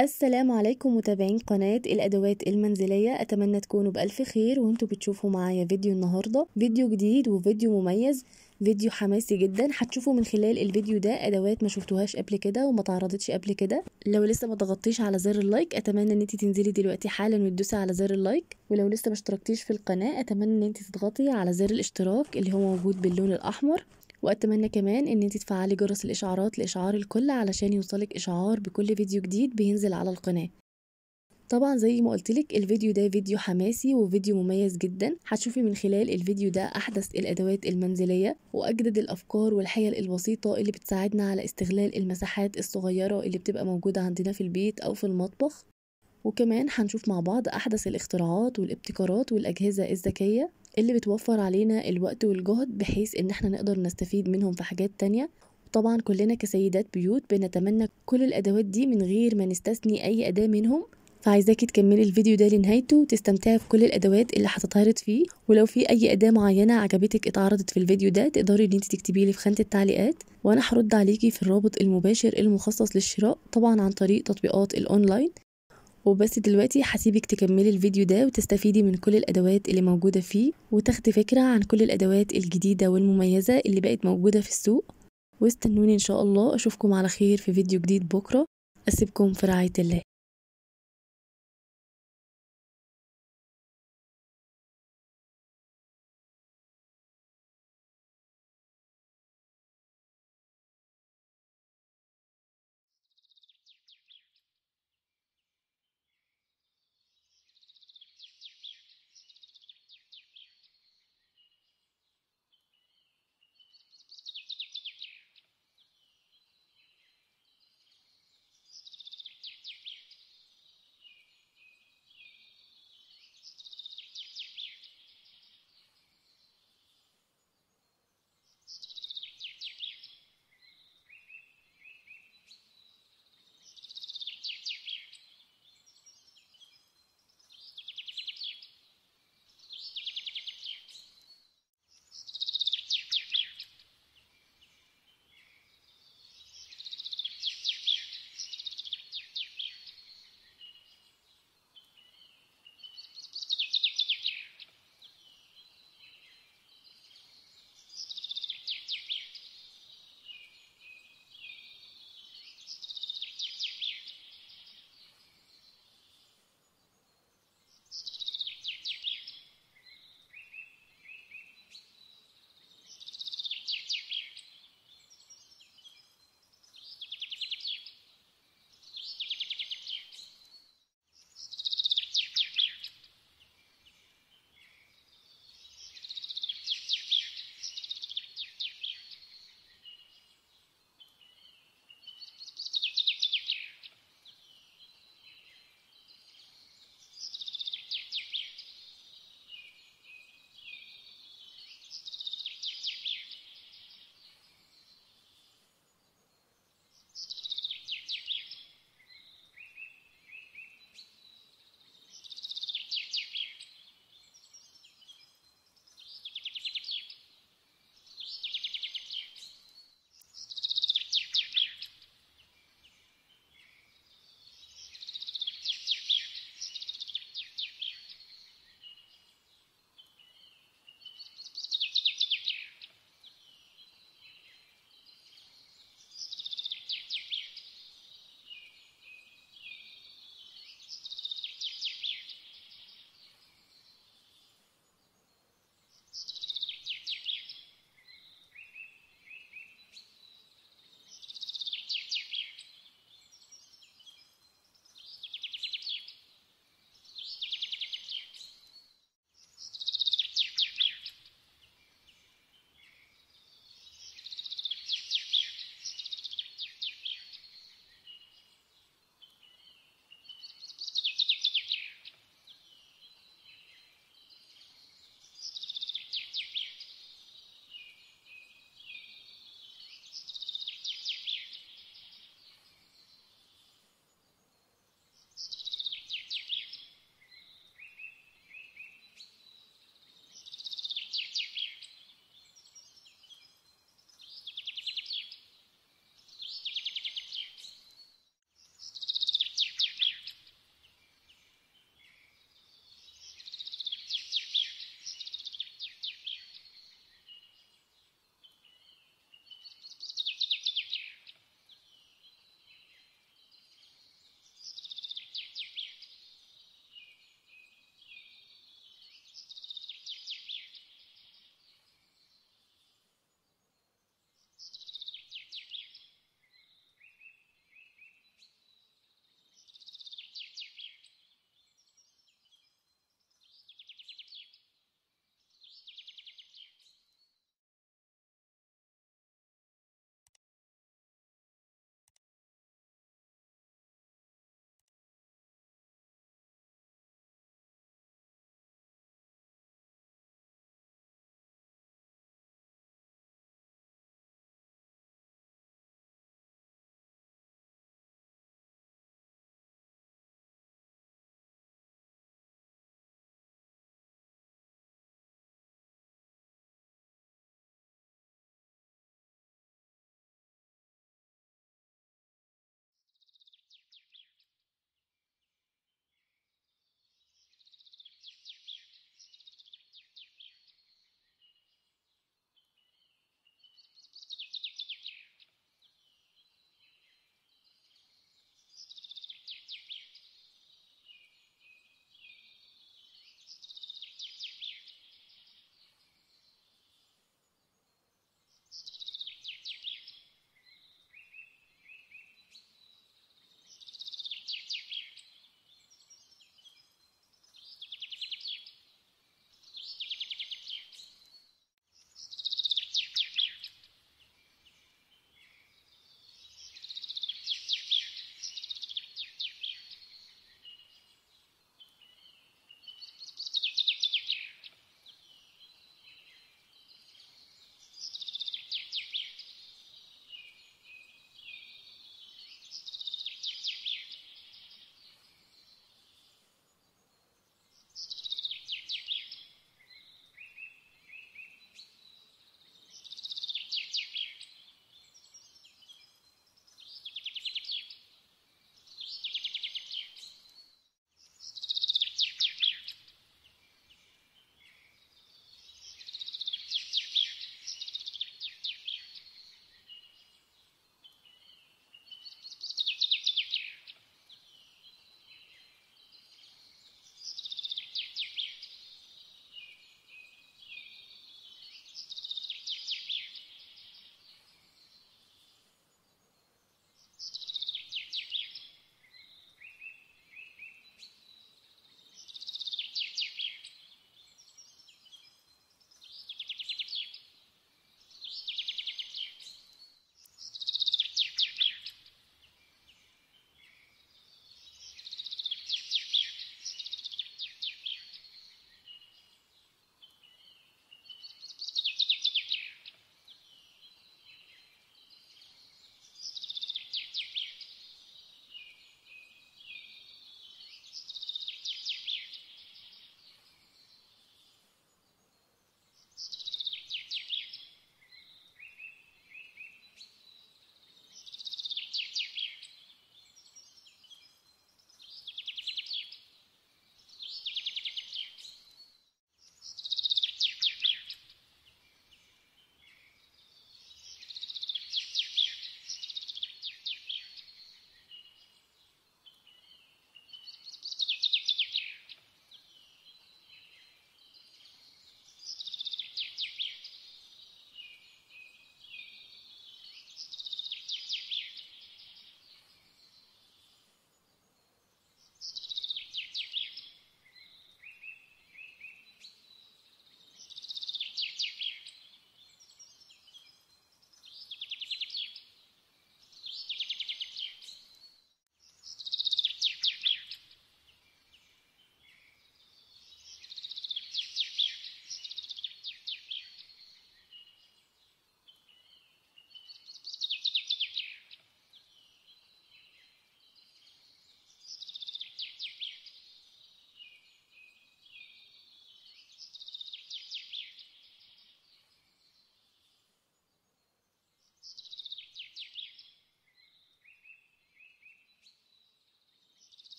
السلام عليكم متابعين قناة الأدوات المنزلية أتمنى تكونوا بألف خير وانتوا بتشوفوا معايا فيديو النهاردة فيديو جديد وفيديو مميز فيديو حماسي جدا هتشوفوا من خلال الفيديو ده ادوات ما شفتوهاش قبل كده وما تعرضتش قبل كده لو لسه ما ضغطتيش على زر اللايك اتمنى ان انت تنزلي دلوقتي حالا وتدوسي على زر اللايك ولو لسه ما اشتركتيش في القناه اتمنى ان انت تضغطي على زر الاشتراك اللي هو موجود باللون الاحمر واتمنى كمان ان انت تفعلي جرس الاشعارات لاشعار الكل علشان يوصلك اشعار بكل فيديو جديد بينزل على القناه طبعا زي ما قلتلك الفيديو ده فيديو حماسي وفيديو مميز جدا هتشوفي من خلال الفيديو ده أحدث الأدوات المنزلية وأجدد الأفكار والحيل البسيطة اللي بتساعدنا على استغلال المساحات الصغيرة اللي بتبقى موجودة عندنا في البيت أو في المطبخ وكمان هنشوف مع بعض أحدث الاختراعات والابتكارات والأجهزة الذكية اللي بتوفر علينا الوقت والجهد بحيث ان احنا نقدر نستفيد منهم في حاجات تانية طبعا كلنا كسيدات بيوت بنتمنى كل الادوات دي من غير ما نستثني اي اداة منهم فعايزاكي تكملي الفيديو ده لنهايته وتستمتعي بكل الادوات اللي هتتعرض فيه ولو في اي اداه معينه عجبتك اتعرضت في الفيديو ده تقدري ان انت تكتبي لي في خانه التعليقات وانا هرد عليكي في الرابط المباشر المخصص للشراء طبعا عن طريق تطبيقات الاونلاين وبس دلوقتي هسيبك تكملي الفيديو ده وتستفيدي من كل الأدوات اللي موجودة فيه وتاخدي فكرة عن كل الأدوات الجديدة والمميزة اللي بقت موجودة في السوق واستنوني إن شاء الله أشوفكم على خير في فيديو جديد بكرة أسيبكم في رعاية الله